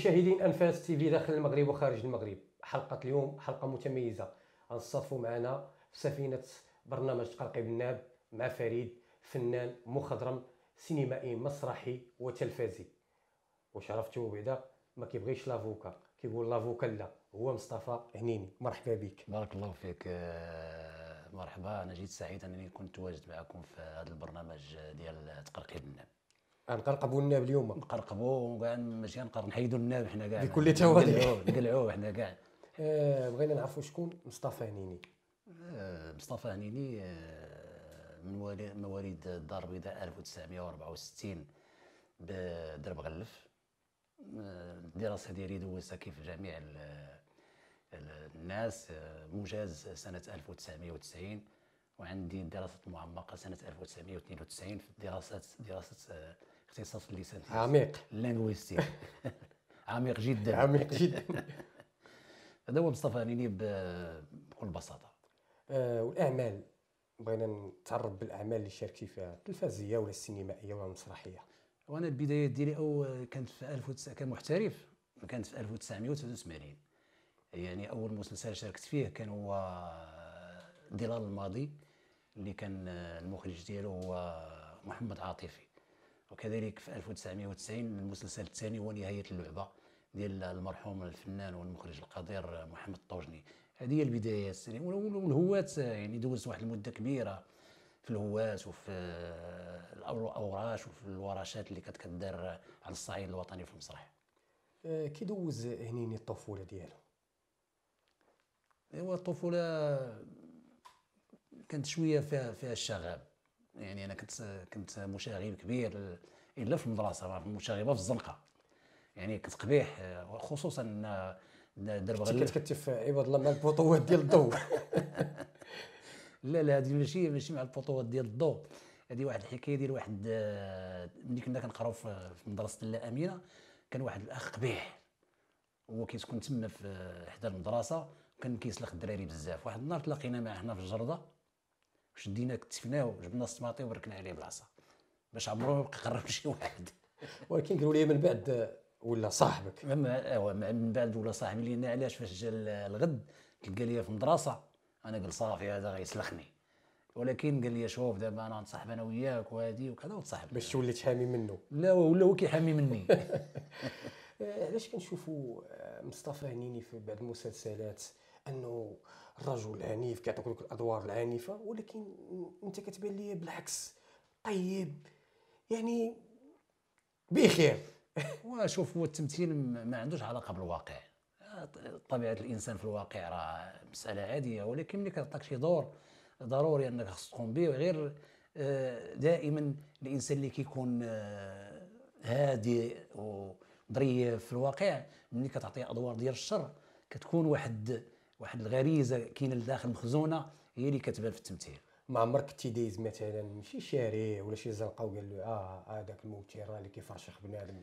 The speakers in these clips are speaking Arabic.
مشاهدين انفاس تي في داخل المغرب وخارج المغرب حلقه اليوم حلقه متميزه غنصطفوا معنا في سفينه برنامج قرقيب الناب مع فريد فنان مخضرم سينمائي مسرحي وتلفازي عرفتو بعدا ما كيبغيش لافوكا كيقول لافوكا لا هو مصطفى هنيني مرحبا بك بارك الله فيك آه، مرحبا انا جيت سعيد انني كنت واجد معكم في هذا البرنامج ديال تقرقي الناب غنقرقبوا الناب اليوم نقرقبوا كاع ماشي نقر نحيدوا الناب حنا كاع بكل تواضع نقلعوه حنا كاع آه، بغينا نعرفوا شكون مصطفى هنيني آه، مصطفى هنيني آه، من مواليد الدار البيضاء 1964 بدرب غلف الدراسه ديالي دوزتها كيف جميع الناس مجاز سنه 1990 وعندي دراسه معمقه سنه 1992 في الدراسات دراسه اختصاص اللسان عميق لانغويستيك عميق جدا عميق جدا هذا هو مصطفى هنيني بكل بساطه آه، والاعمال بغينا نتعرف بالاعمال اللي شاركتي فيها التلفزييه ولا السينمائيه ولا المسرحيه وانا البدايه ديالي او كانت في كان كمحترف كانت في 1989 يعني اول مسلسل شاركت فيه كان هو ظلال الماضي اللي كان المخرج ديالو هو محمد عاطفي وكذلك في 1990 من المسلسل الثاني هو نهايه اللعبه ديال المرحوم الفنان والمخرج القدير محمد الطوجني هذه هي البدايات والهوات يعني دوزت واحد المده كبيره في الهواة وفي الاوراش وفي الورشات اللي كانت كدار على الصعيد الوطني في المسرح أه، كي دوز هنيني الطفوله ديالو ايوا الطفوله كانت شويه فيها فيها الشغب يعني انا كنت كنت مشاغب كبير الا في المدرسه مشاغبه في الزنقه يعني كنت قبيح خصوصا درب غير كنت كتف عباد الله مع البطوات ديال الضوء لا لا هذه ماشي ماشي مع البطوات ديال الضوء هذه واحد الحكايه ديال واحد ملي كنا كنقراو في مدرسه الله امينه كان واحد الاخ قبيح هو كيسكن تما في حدا المدرسه كان كيسلخ الدراري بزاف واحد النهار تلاقينا معاه هنا في الجرده شدينا كتفناه جبنا السماطي وبركنا عليه بلاصه باش عمرو ما يبقى قرب شي واحد ولكن قالوا لي من بعد ولا صاحبك من بعد ولا صاحبي لان علاش فاش جا الغد تلقى لي في المدرسه انا قلت صافي هذا غيسلخني ولكن قال لي شوف دابا انا نتصاحب انا وياك وهادي وكذا وتصاحب باش تولي تحامي منه لا ولا هو كيحامي مني علاش كنشوفوا آه، مصطفى هنيني في بعض المسلسلات انه الرجل العنيف كيعطيك ذوك الادوار العنيفه ولكن انت كتبان لي بالعكس طيب يعني بخير وشوف هو التمثيل ما عندوش علاقه بالواقع طبيعه الانسان في الواقع راه مساله عاديه ولكن ملي كتعطيك شي دور ضروري انك خاص تقوم به غير آه، دائما الانسان اللي كيكون آه، هادي وظريف في الواقع ملي كتعطيه ادوار ديال الشر كتكون واحد واحد الغريزه كاينه لداخل مخزونه هي اللي كتبان في التمثيل ما عمرك كنتي دايز مثلا شي شاري ولا شي زنقه وقال له اه هذاك آه الموتي راه اللي كيفرشخ بنادم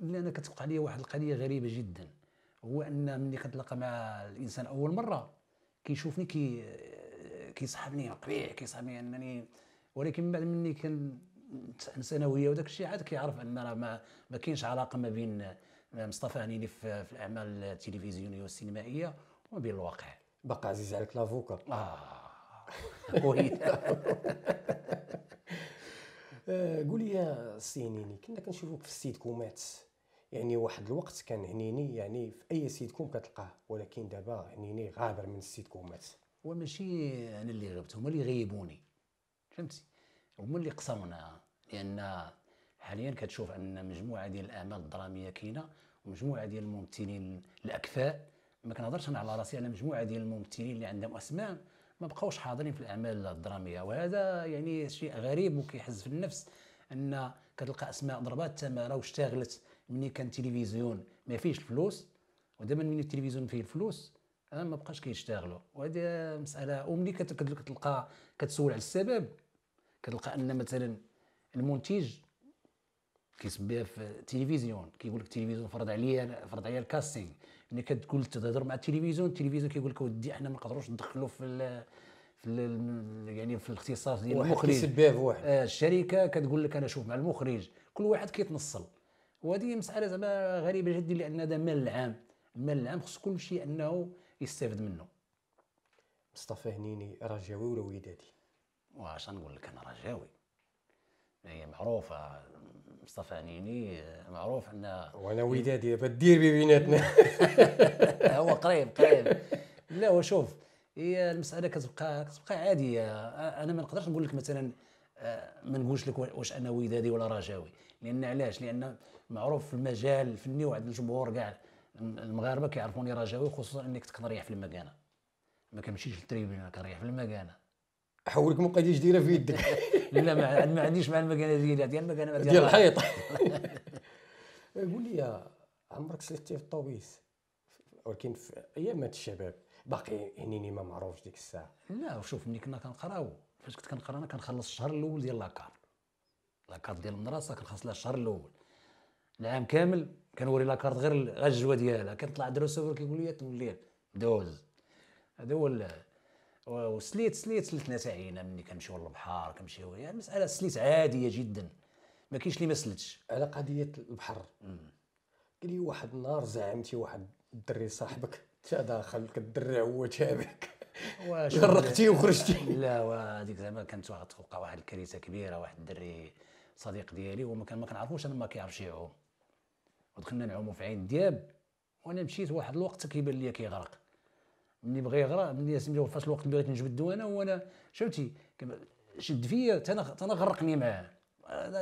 لا انا كتوقع لي واحد القضيه غريبه جدا هو ان ملي كتلاقى مع الانسان اول مره كيشوفني كي كيصحبني رقيع كيصحبني انني ولكن من بعد مني كان انا وياه وداك الشيء عاد كيعرف ان راه ما, ما كاينش علاقه ما بين مصطفى هنيلي في, في الاعمال التلفزيونيه والسينمائيه وبين بين الواقع بقى عزيز عليك لافوكا اه بغيت آه، قول لي سينيني كنا كنشوفوك في السيد كومات يعني واحد الوقت كان هنيني يعني في اي سيد كوم كتلقاه ولكن دابا هنيني غابر من السيد كومات وماشي انا اللي غبت هما اللي غيبوني فهمتي هما اللي قصرونا لان حاليا كتشوف ان مجموعه ديال الاعمال الدراميه كاينه ومجموعه ديال الممثلين الاكفاء ما كنهضرش انا على راسي انا مجموعه ديال الممثلين اللي عندهم اسماء ما بقاوش حاضرين في الاعمال الدراميه وهذا يعني شيء غريب وكيحز في النفس ان كتلقى اسماء ضربات تماره واشتغلت ملي كان التلفزيون ما فيهش الفلوس ودابا ملي التلفزيون فيه الفلوس ما بقاش كيشتغلوا وهذه مساله وملي كتلقى كتسول على السبب كتلقى ان مثلا المنتج كيسميها في التلفزيون كيقول لك التلفزيون فرض عليا فرض عليا الكاستينغ ملي كتقول تهضر مع التلفزيون التلفزيون كيقول لك ودي احنا ما نقدروش ندخلوا في في يعني في الاختصاص ديال المخرج آه الشركه كتقول لك انا شوف مع المخرج كل واحد كيتنصل وهذه مساله زعما غريبه جدا لان هذا مال العام المال العام خص كل شيء انه يستافد منه مصطفى هنيني رجاوي ولا ودادي واش نقول لك انا رجاوي هي معروفه مصطفى عنيني آه، معروف عندنا وانا ودادي دابا دير بيناتنا هو قريب قريب لا وشوف هي المساله كتبقى كتبقى عاديه انا ما نقدرش نقول لك مثلا آه، ما نقولش لك واش انا ودادي ولا رجاوي لان علاش لان معروف في المجال الفني وعند الجمهور كاع المغاربه كيعرفوني رجاوي خصوصا انك تكنريح في المكانه ما كنمشيش للتريبيون كنريح في المكانه حولك مقاديش ديرها في يدك لا ما, ما عنديش مع المكانه ديالها ديال المكانه ديال الحيط قول لي عمرك سلفتي في الطوبيس ولكن في ايامات الشباب باقي هنيني ما معروفش ديك الساعه لا وشوف ملي كنا كنقراو فاش كنت كنقرا انا كنخلص الشهر الاول ديال لاكار لاكار ديال المدرسه كنخلص لها الشهر الاول العام كامل كنوري لاكارت غير غير الجوا ديالها كنطلع الدروس كيقول لي تولي دوز هذا هو وسليت سليت سليت ناس عينا مني كنمشيو للبحر كنمشيو يعني المساله سليت عاديه جدا ما كاينش اللي ما سلتش على قضيه البحر قال لي واحد النهار زعمتي واحد الدري صاحبك تا داخل كدرع هو تابعك غرقتي وخرجتي لا هذيك زعما كانت واحد توقع واحد الكارثه كبيره واحد الدري صديق ديالي وما كان ما كنعرفوش انا ما كيعرفش يعوم ودخلنا نعومو في عين دياب وانا مشيت واحد الوقت كيبان لي كيغرق ملي بغى يغرى ملي سميتو فاش الوقت اللي بغيت نجبدو انا وانا شفتي شد فيا حتى انا غرقني معاه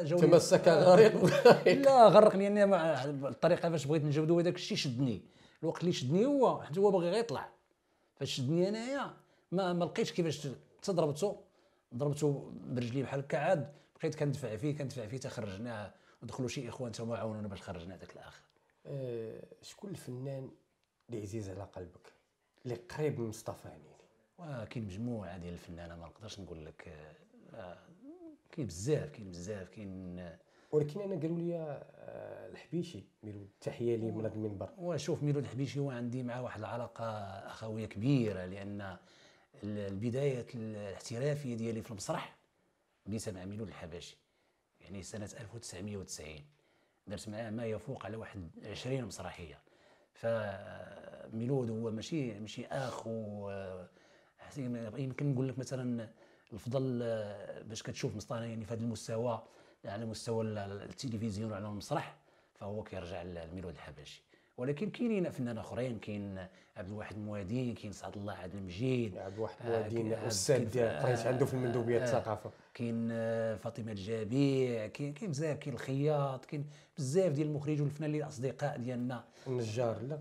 تمسك غريق لا غرقني انا مع الطريقه فاش بغيت نجبدو هذاك الشيء شدني الوقت اللي شدني هو حيت هو باغي غير يطلع فاش شدني انايا ما, ما لقيتش كيفاش تضربته ضربته برجلي بحال هكا عاد بقيت كندفع فيه كندفع فيه تخرجناه ودخلوا شي اخوان تما عاونونا باش خرجنا هذاك الاخ أه شكون الفنان اللي عزيز على قلبك اللي قريب من مصطفى هنيني وكاين مجموعه ديال الفنانه ما نقدرش نقول لك آه، كاين بزاف كاين بزاف كاين آه، ولكن انا قالوا لي آه، الحبيشي ميلو تحيه لي من هذا المنبر وشوف ميلود الحبيشي هو عندي معاه واحد العلاقه اخويه كبيره لان البدايه الاحترافيه ديالي في المسرح بديتها مع ميلود الحبشي يعني سنه 1990 درت معاه ما يفوق على واحد 20 مسرحيه ف ميلود هو ماشي ماشي اخ و آه، يمكن نقول لك مثلا الفضل آه، باش كتشوف مسطره يعني في هذا المستوى على مستوى التلفزيون وعلى المسرح فهو كيرجع لميلود الحبشي ولكن كاينين فنان اخرين كاين عبد الواحد موادين كاين سعد الله عبد المجيد عبد الواحد آه، موادين استاذ ديال قريت عنده في المندوبيه الثقافه كاين فاطمه الجابيع كاين كاين بزاف كاين الخياط كاين بزاف ديال المخرج والفنانين الاصدقاء ديالنا النجار لا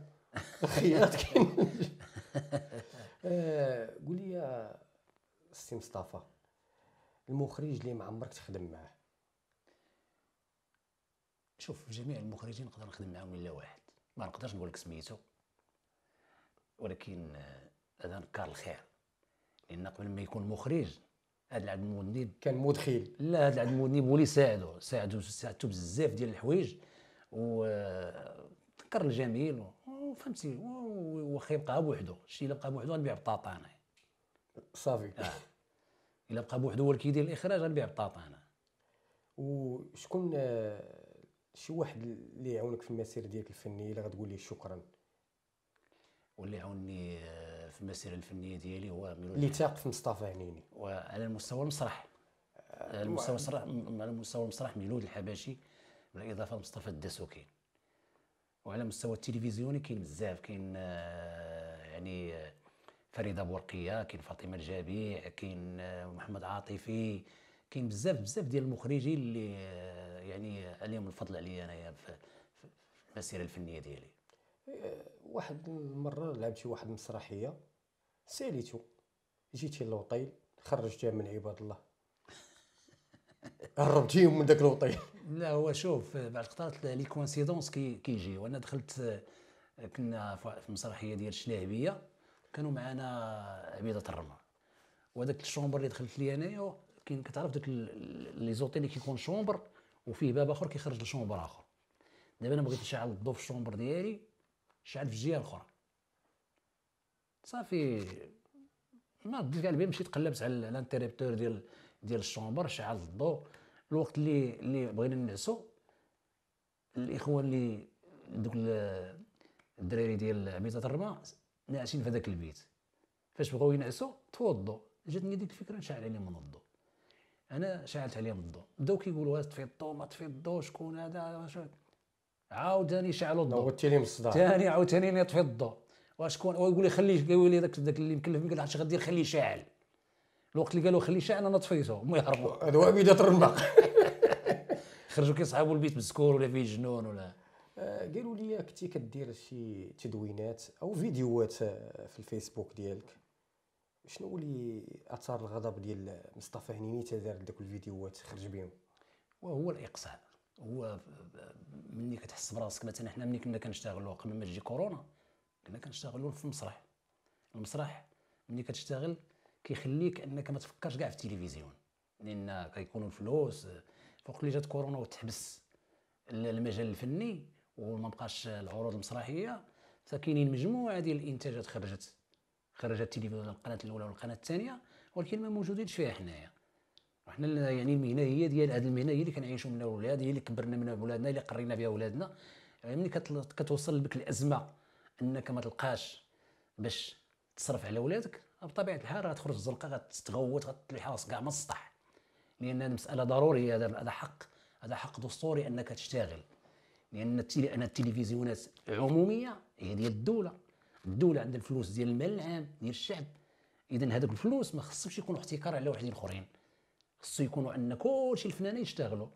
خياط كاين آه، قول لي سي مصطفى المخرج اللي ما عمرك تخدم معاه شوف جميع المخرجين نقدر نخدم معاهم الا واحد ما نقدرش نقول لك سميتو ولكن آه، هذا نكار الخير لان قبل ما يكون مخرج هذا العبد المذنب كان مدخل لا هذا العبد المذنب هو اللي ساعدو ساعدو ساعدتو بزاف ديال الحوايج و ذكر آه، الجميل فهمتي واخا يبقى بوحدو شي الا بقى بوحدو غنبيع بطاطا انا صافي اه الا بقى بوحدو هو اللي كيدير الاخراج غنبيع بطاطا انا وشكون آه، شي واحد اللي عاونك في المسير ديالك الفنيه اللي غتقول ليه شكرا واللي عاوني آه، في المسيره الفنيه ديالي هو اللي تاق في مصطفى هنيني وعلى المستوى المسرح على المستوى المسرح على المستوى المسرح ميلود الحبشي بالاضافه لمصطفى الدسوكي وعلى مستوى التلفزيوني كاين بزاف كاين آه، يعني آه، فريده بورقيه كاين فاطمه الجابيع كاين آه، محمد عاطفي كاين بزاف بزاف ديال المخرجين اللي يعني عليهم الفضل عليا انايا في المسيره الفنيه ديالي واحد المره لعبت شي واحد المسرحيه ساليتو جيتي للوطيل خرجتها من عباد الله هربتيهم من ذاك الوطي لا هو شوف بعد قطرات لي كوانسيدونس كي كيجي وانا دخلت آه، كنا في مسرحيه ديال الشلاهبيه كانوا معنا عبيده الرما وهذاك الشومبر اللي دخلت لي انايا كاين كتعرف ذاك لي زوتي اللي كيكون شومبر وفيه باب اخر كيخرج لشومبر اخر دابا انا بغيت نشعل الضو في الشومبر ديالي شعل في الجهه الاخرى صافي ما ديت كاع البيت مشيت قلبت على الانتريبتور ديال ديال الشومبر شعل الضوء الوقت اللي اللي بغينا نعسو الاخوان اللي دوك الدراري ديال بيتات الرما ناعسين في هذاك البيت فاش بغاو ينعسوا طفوا جاتني ديك الفكره نشعل عليهم من الضوء انا شعلت عليهم الضوء بداو كيقولوا هاد طفي الضو ما طفي الضو شكون هذا عاوداني شعلوا الضوء قلت لهم الصداع ثاني عاوتاني الضو الضوء كون ويقول لي خليه يقول لي داك داك اللي مكلف مكلف حتى خليه شاعل الوقت اللي قالوا خلي شأننا طفيته هما يهربوا هذا هو بدايه الرماق خرجوا كيصحابوا البيت بالسكور ولا فيه جنون ولا آه، قالوا لي كنتي كدير شي تدوينات او فيديوهات آه، في الفيسبوك ديالك شنو هو اللي اثار الغضب ديال مصطفى هنيني تدار ذوك الفيديوهات خرج بهم وهو الاقصاء هو ملي كتحس براسك مثلا حنا ملي كنا كنشتغلوا قبل ما تجي كورونا كنا كنشتغلوا في المسرح المسرح ملي كتشتغل كيخليك انك ما تفكرش كاع في التلفزيون لان كيكونوا الفلوس آه، فوق اللي جات كورونا وتحبس المجال الفني وما بقاش العروض المسرحيه فكاينين مجموعه ديال الانتاجات خرجت خرجت التلفزيون القناه الاولى والقناه الثانيه ولكن ما موجودينش فيها حنايا وحنا يعني المهنه هي ديال هذه المهنه هي اللي كنعيشوا منها ولاد هي اللي كبرنا منها ولادنا اللي قرينا بها ولادنا يعني ملي كتوصل بك الازمه انك ما تلقاش باش تصرف على ولادك بطبيعه الحال غتخرج الزنقه غتغوت غتلوح راسك كاع من السطح لان المساله ضروريه هذا حق هذا حق دستوري انك تشتغل لان التلفزيونات عموميه هي ديال الدوله الدوله عندها الفلوس ديال المال العام ديال الشعب اذا هذوك الفلوس ما خصهمش يكونوا احتكار على واحدين اخرين خصو يكونوا ان كلشي الفنانين يشتغلوا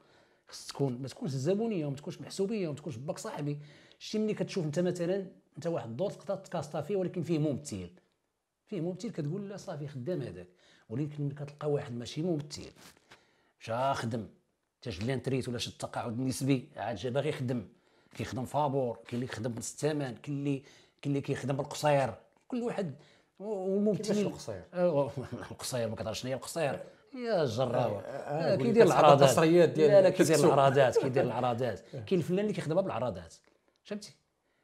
خص تكون ما تكونش الزبونيه وما تكونش محسوبيه وما تكونش باك صاحبي شتي ملي كتشوف انت مثلا انت واحد الدور تقدر تكاستا فيه ولكن فيه ممثل فيه ممثل كتقول لا صافي خدام هذاك ولكن كتلقى واحد ماشي ممثل شا خدم تاج لانتريت ولا شد التقاعد النسبي عاد جا باغي يخدم كيخدم فابور كاين اللي كيخدم بنص الثمن كاين اللي كاين اللي كيخدم بالقصير كل واحد كيفاش القصير القصير ما كتعرفش شنو هي القصير يا الجراوه أه، أه، آه، كيدير العراضات ديال لا لا كيدير العراضات كيدير العراضات كاين الفلان اللي كيخدمها بالعراضات فهمتي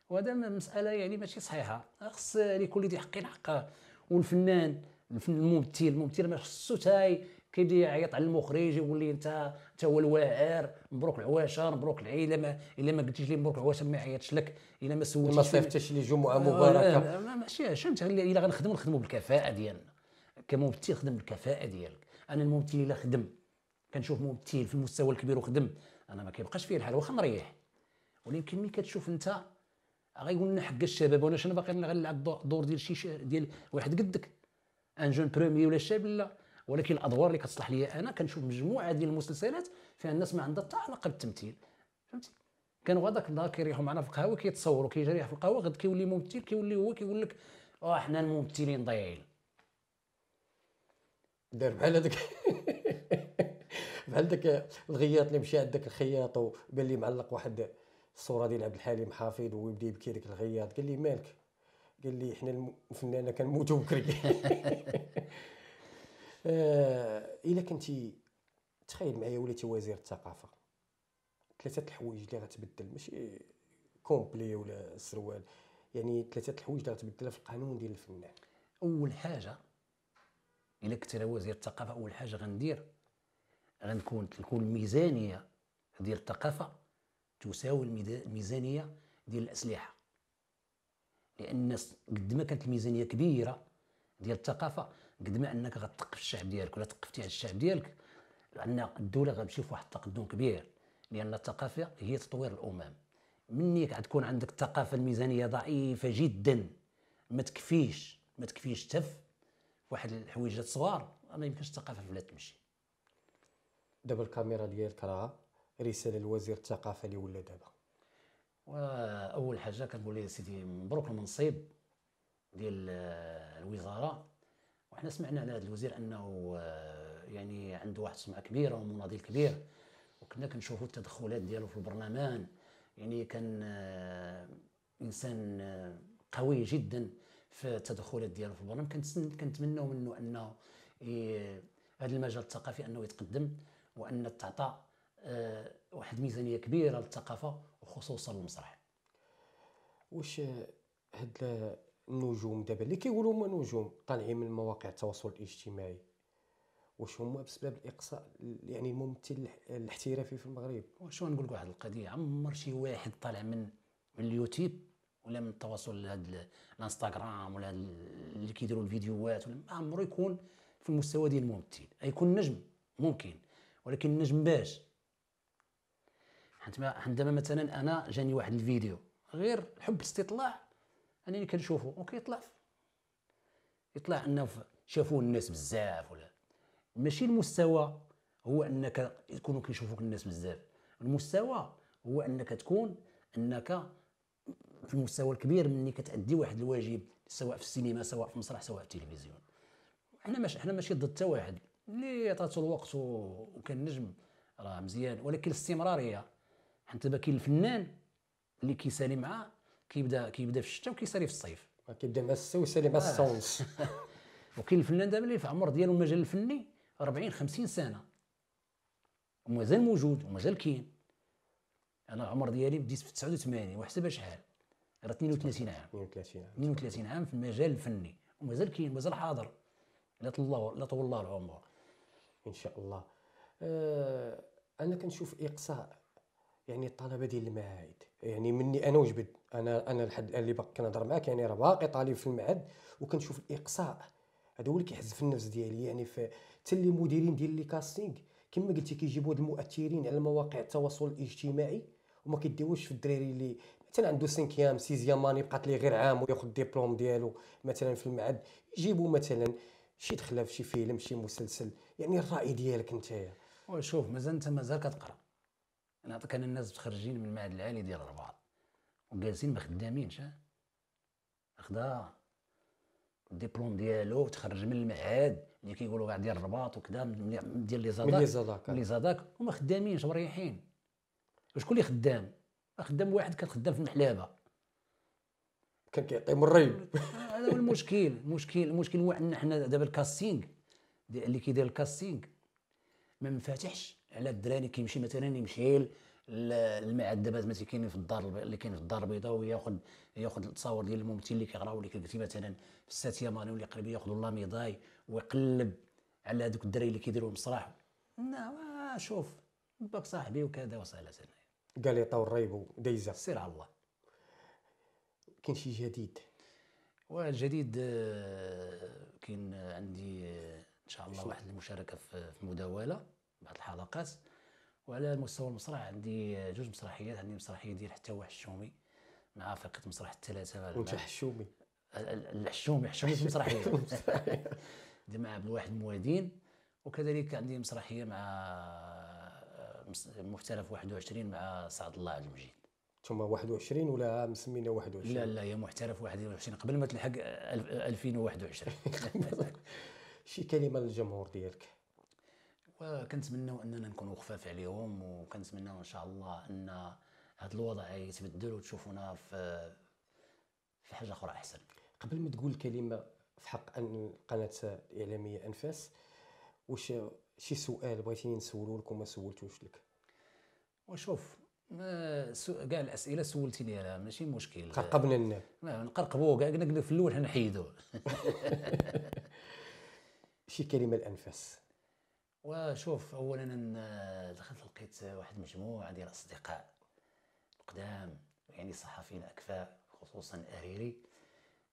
وهذا مساله يعني ماشي صحيحه خص لكل ذي حق حقه والفنان الممثل الممثل ما خصو تاي كيبدا يعيط على المخرج يقول لي انت انت هو الواعر مبروك العواشه مبروك العيله ما الا ما قلتيش لي مبروك العواشه ما يعيطش لك الا ما سولتيش ما صيفتش لي جمعه آه، مباركه ماشي شنو الا غنخدم نخدموا بالكفاءه ديالنا كممثل خدم بالكفاءه ديالك انا الممثل الا خدم كنشوف ممثل في المستوى الكبير وخدم انا ما كيبقاش فيه الحال واخا مريح ولكن ملي كتشوف انت غيقول لنا حق الشباب وانا شنو باقي غنلعب دور ديال شي ديال واحد قدك ان جون برومي ولا شاب لا ولكن الادوار اللي كتصلح ليا انا كنشوف مجموعه ديال المسلسلات فيها الناس ما عندها حتى علاقه بالتمثيل فهمتي كانوا غداك النهار كيريحوا معنا في القهوه كيتصوروا كيجريح في القهوه غد كيولي ممثل كيولي هو كيقول لك اه حنا الممثلين ضايعين دار بحال هذاك بحال ذاك الغياط اللي مشى عندك الخياط وبان لي معلق واحد الصوره ديال عبد الحليم حافظ وهو يبكي ديك الغياط قال لي مالك قال لي حنا الفنانه كنموتوا بكري آه الا كنتي تخيل معايا وليتي وزير الثقافه ثلاثه الحوايج اللي غتبدل ماشي كومبلي ولا سروال يعني ثلاثه الحوايج اللي غتبدلها في القانون ديال الفنان اول حاجه الا كنت انا وزير الثقافه اول حاجه غندير غنكون تكون الميزانيه ديال الثقافه تساوي الميزانيه ديال الاسلحه لان قد ما كانت الميزانيه كبيره ديال الثقافه قد ما انك غتثقف الشعب ديالك ولا ثقفتي على الشعب ديالك لان الدوله غتمشي في واحد التقدم كبير لان الثقافه هي تطوير الامم مني غتكون عندك الثقافه الميزانيه ضعيفه جدا ما تكفيش ما تكفيش تف واحد الحويجات صغار ما يمكنش الثقافه في البلاد تمشي دابا الكاميرا ديالك راه رساله لوزير الثقافه اللي ولا دابا واول حاجه كنقول ليه سيدي مبروك المنصب ديال الوزاره وحنا سمعنا على هذا الوزير انه آه، يعني عنده واحد السمعه كبيره ومناضل كبير وكنا كنشوفوا التدخلات ديالو في البرلمان يعني كان آه، انسان آه، قوي جدا في التدخلات ديالو في البرلمان كنتمنوا منه انه هذا المجال الثقافي انه يتقدم وان تعطى آه، واحد الميزانيه كبيره للثقافه وخصوصا المسرح واش هاد النجوم دابا اللي كيقولوا هما نجوم طالعين من مواقع التواصل الاجتماعي واش هما بسبب الاقصاء يعني الممثل الاحترافي في المغرب واش نقول لك واحد القضيه عمر شي واحد طالع من من اليوتيوب ولا من التواصل لهاد الانستغرام ولا اللي كيديروا الفيديوهات ولا ما عمره يكون في المستوى ديال الممثل يكون نجم ممكن ولكن النجم باش حيت عندما مثلا انا جاني واحد الفيديو غير حب استطلاع انني كنشوفه وكيطلع يطلع انه شافوه الناس بزاف ولا ماشي المستوى هو انك يكونوا كيشوفوك الناس بزاف المستوى هو انك تكون انك في المستوى الكبير مني كتأدي واحد الواجب سواء في السينما سواء في المسرح سواء في التلفزيون حنا ماشي احنا ماشي ضد حتى واحد اللي عطاتو الوقت وكان نجم راه مزيان ولكن الاستمراريه حتى كاين الفنان اللي كيسالي معاه كيبدا كيبدا في الشتاء وكيسالي في الصيف كيبدا مع السا ويسالي مع آه. السونس وكاين الفنان دابا اللي في العمر ديالو المجال الفني 40 50 سنه ومازال موجود ومازال كاين انا العمر ديالي بديت في 89 وحسب شحال راه 32 عام 32 عام 32 عام في المجال الفني ومازال كاين مازال حاضر لا الله لا طول الله العمر ان شاء الله أه انا كنشوف اقصاء يعني الطلبه ديال المعاهد يعني مني انا وجبد انا انا لحد الان اللي باقي كنهضر معاك يعني راه باقي طالب في المعهد وكنشوف الاقصاء هذا هو اللي كيحز في النفس ديالي يعني في حتى اللي مديرين ديال لي كاستينغ كما قلتي كيجيبوا هاد المؤثرين على مواقع التواصل الاجتماعي وما كيديوش في الدراري اللي مثلا عنده 6 سيزيام ماني بقات ليه غير عام وياخذ الدبلوم ديالو مثلا في المعهد يجيبوا مثلا شي دخله في شي فيلم شي مسلسل يعني الراي ديالك انت وشوف مازال انت مازال كتقرا نعطيك انا الناس متخرجين من المعهد العالي ديال الرباط وجالسين ما خدامينش خدا الدبلوم ديالو تخرج من المعهد اللي كيقولوا كاع ديال الرباط وكذا ديال لي زاداك لي زاداك لي زاداك وما خدامينش مريحين وشكون اللي خدام خدام واحد كان خدام في المحلابه كان كيعطي من الريب هذا هو المشكل المشكل المشكل هو ان حنا دابا الكاستينغ اللي كيدير الكاستينغ ما منفتحش على الدراري كيمشي مثلا يمشي للمعدبات مثلا كاينين في الدار اللي كاين في الدار البيضاء وياخذ ياخذ التصاور ديال الممثل اللي كيغراو اللي كيدير مثلا في الساتيه ماني ولا قريب ياخذوا لا ميداي ويقلب على هذوك الدراري اللي كيديروا المسرح لا شوف باك صاحبي وكذا وسهلا قال لي طاو ريبو دايزه سير على الله كاين شي جديد والجديد آه، كاين عندي آه، ان شاء الله واحد المشاركه في مداوله بعض الحلقات وعلى مستوى المسرح عندي جوج مسرحيات عندي مسرحيه ديال حتى واحد الشومي مع فرقه مسرح الثلاثه وانت حشومي الحشومي حشومي في مسرحيه مع عبد الواحد الموادين وكذلك عندي مسرحيه مع مختلف 21 مع سعد الله المجيد ثم 21 ولا مسمينا 21 لا لا يا محترف 21 قبل ما تلحق 2021 شي كلمه للجمهور ديالك وكنتمناو اننا نكونوا خفاف عليهم وكنتمناو ان شاء الله ان هذا الوضع يتبدل وتشوفونا في في حاجه اخرى احسن قبل ما تقول كلمه في حق ان القناه الاعلاميه انفاس واش شي سؤال بغيتيني نسولو لكم ما سولتوش لك وشوف ما سو... كاع الاسئله سولتيني انا ماشي مشكل قرقبنا لنا نقرقبوه كاع قلنا في الاول حنا نحيدوا شي كلمه الانفاس وشوف اولا دخلت لقيت واحد مجموعه ديال الاصدقاء قدام يعني صحفيين اكفاء خصوصا اريري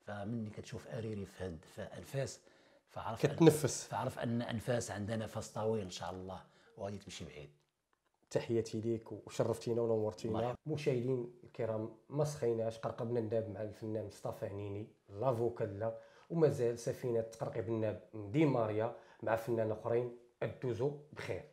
فمني كتشوف اريري في هاد في انفاس فعرف كتنفس فعرف ان انفاس عندها نفس طويل ان شاء الله وغادي تمشي بعيد تحياتي ليك وشرفتينا ونورتينا مشاهدين الكرام ما سخيناش قرقبنا الناب مع الفنان مصطفى هنيني لافوكالا ومازال سفينه تقرقب الناب دي ماريا مع فنان اخرين toujours prêt.